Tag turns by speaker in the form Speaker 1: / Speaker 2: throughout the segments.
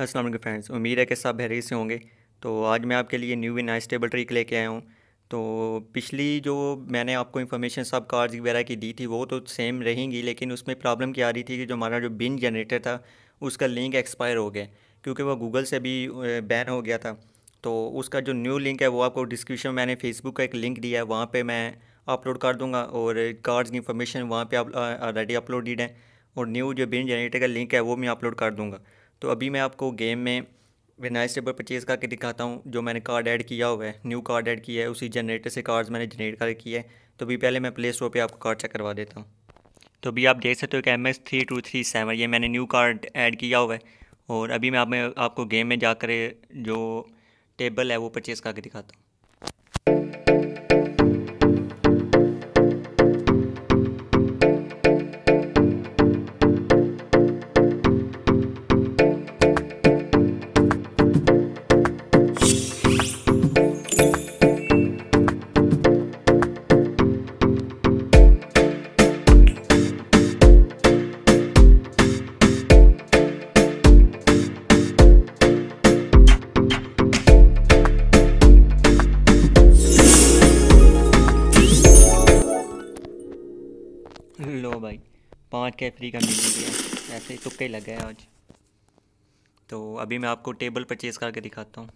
Speaker 1: असल फ्रेंड्स उम्मीद है कि सब बहरी से होंगे तो आज मैं आपके लिए न्यू इन स्टेबल ट्रिक लेके आया हूँ तो पिछली जो मैंने आपको इन्फॉर्मेशन सब कार्ड्स वगैरह की दी थी वो तो सेम रहेंगी लेकिन उसमें प्रॉब्लम क्या आ रही थी कि जो हमारा जो बिन जनरेटर था उसका लिंक एक्सपायर हो गया क्योंकि वो गूगल से भी बैन हो गया था तो उसका जो न्यू लिंक है वो आपको डिस्क्रिप्शन मैंने फेसबुक का एक लिंक दिया है वहाँ पर मैं अपलोड कर दूँगा और कार्ड्स की इन्फॉर्मेशन वहाँ पर ऑलरेडी अपलोडेड है और न्यू जो बिन जनरेटर का लिंक है वो मैं अपलोड कर दूँगा तो अभी मैं आपको गेम में विनाइस टेबल परचेज़ करके दिखाता हूँ जो मैंने कार्ड ऐड किया हुआ है न्यू कार्ड ऐड किया है उसी जनरेटर से कार्ड्स मैंने जनरेट करके किया है तो अभी पहले मैं प्ले स्टोर पर आपको कार्ड चेक करवा देता हूँ तो अभी आप देख सकते हो कि M S three two three seven ये मैंने न्यू कार्ड ऐड किया हुआ है और अभी मैं आप में, आपको गेम में जाकर जो टेबल है वो परचेज़ करके दिखाता हूँ पाँच कैफरी का मिल गया ऐसे ही तुक्के ही लगा आज तो अभी मैं आपको टेबल परचेज़ करके दिखाता हूँ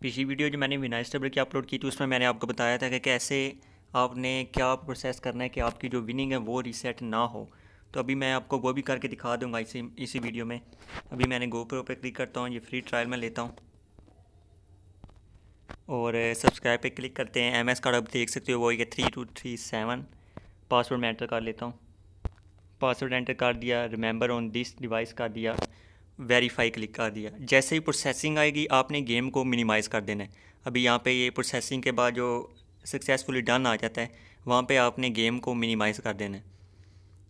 Speaker 1: पिछली वीडियो जो मैंने विनाइस टेबल की अपलोड की थी उसमें मैंने आपको बताया था कि कैसे आपने क्या प्रोसेस करना है कि आपकी जो विनिंग है वो रीसेट ना हो तो अभी मैं आपको वो भी करके दिखा दूंगा इसी इसी वीडियो में अभी मैंने गोप्रो पे क्लिक करता हूँ ये फ्री ट्रायल में लेता हूँ और सब्सक्राइब पे क्लिक करते हैं एम एस कार्ड आप देख सकते हो वो ये three two three seven password में एंटर कर लेता हूँ पासवर्ड एंटर कर दिया रिमेंबर ऑन दिस डिवाइस कर दिया वेरीफाई क्लिक कर दिया जैसे ही प्रोसेसिंग आएगी आपने गेम को मिनिमाइज़ कर देना है अभी यहाँ पे ये प्रोसेसिंग के बाद जो सक्सेसफुली डन आ जाता है वहाँ पे आपने गेम को मिनिमाइज़ कर देना है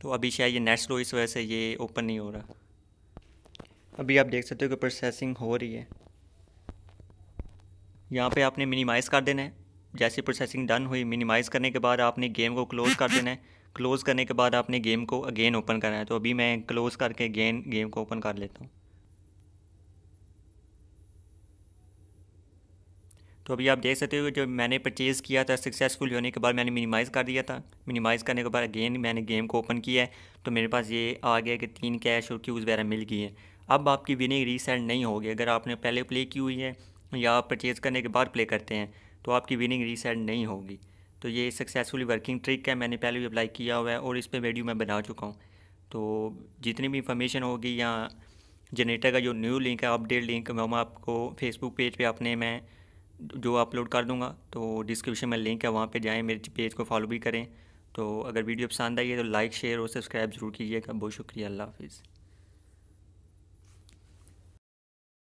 Speaker 1: तो अभी शायद ये नेट स्लो इस वजह से ये ओपन नहीं हो रहा अभी आप देख सकते हो कि प्रोसेसिंग हो रही है यहाँ पे आपने मिनिमाइज़ कर देना है जैसे प्रोसेसिंग डन हुई मिनिमाइज़ करने के बाद आपने गेम को क्लोज़ कर देना है क्लोज़ करने के बाद आपने गेम को अगेन ओपन करना है तो अभी मैं क्लोज़ करके अगेन गेम को ओपन कर लेता हूँ तो अभी आप देख सकते हो जो मैंने परचेज़ किया था सक्सेसफुल होने के बाद मैंने मिनिमाइज़ कर दिया था मिनिमाइज़ करने के बाद अगेन मैंने गेम को ओपन किया है तो मेरे पास ये आ गया कि तीन कैश और क्यूज़ वगैरह मिल गई हैं अब आपकी विनिंग रीसेल नहीं होगी अगर आपने पहले प्ले की हुई है या परचेज़ करने के बाद प्ले करते हैं तो आपकी विनिंग रीसेट नहीं होगी तो ये सक्सेसफुली वर्किंग ट्रिक है मैंने पहले भी अप्लाई किया हुआ है और इस पर वीडियो मैं बना चुका हूँ तो जितनी भी इंफॉर्मेशन होगी या जनरेटर का जो न्यू लिंक है अपडेट लिंक हम आपको फेसबुक पेज पे अपने मैं जो अपलोड कर दूंगा तो डिस्क्रिप्शन में लिंक है वहाँ पे जाएं मेरे पेज को फॉलो भी करें तो अगर वीडियो पसंद आई है तो लाइक शेयर और सब्सक्राइब ज़रूर कीजिएगा बहुत शुक्रिया अल्लाह हाफिज़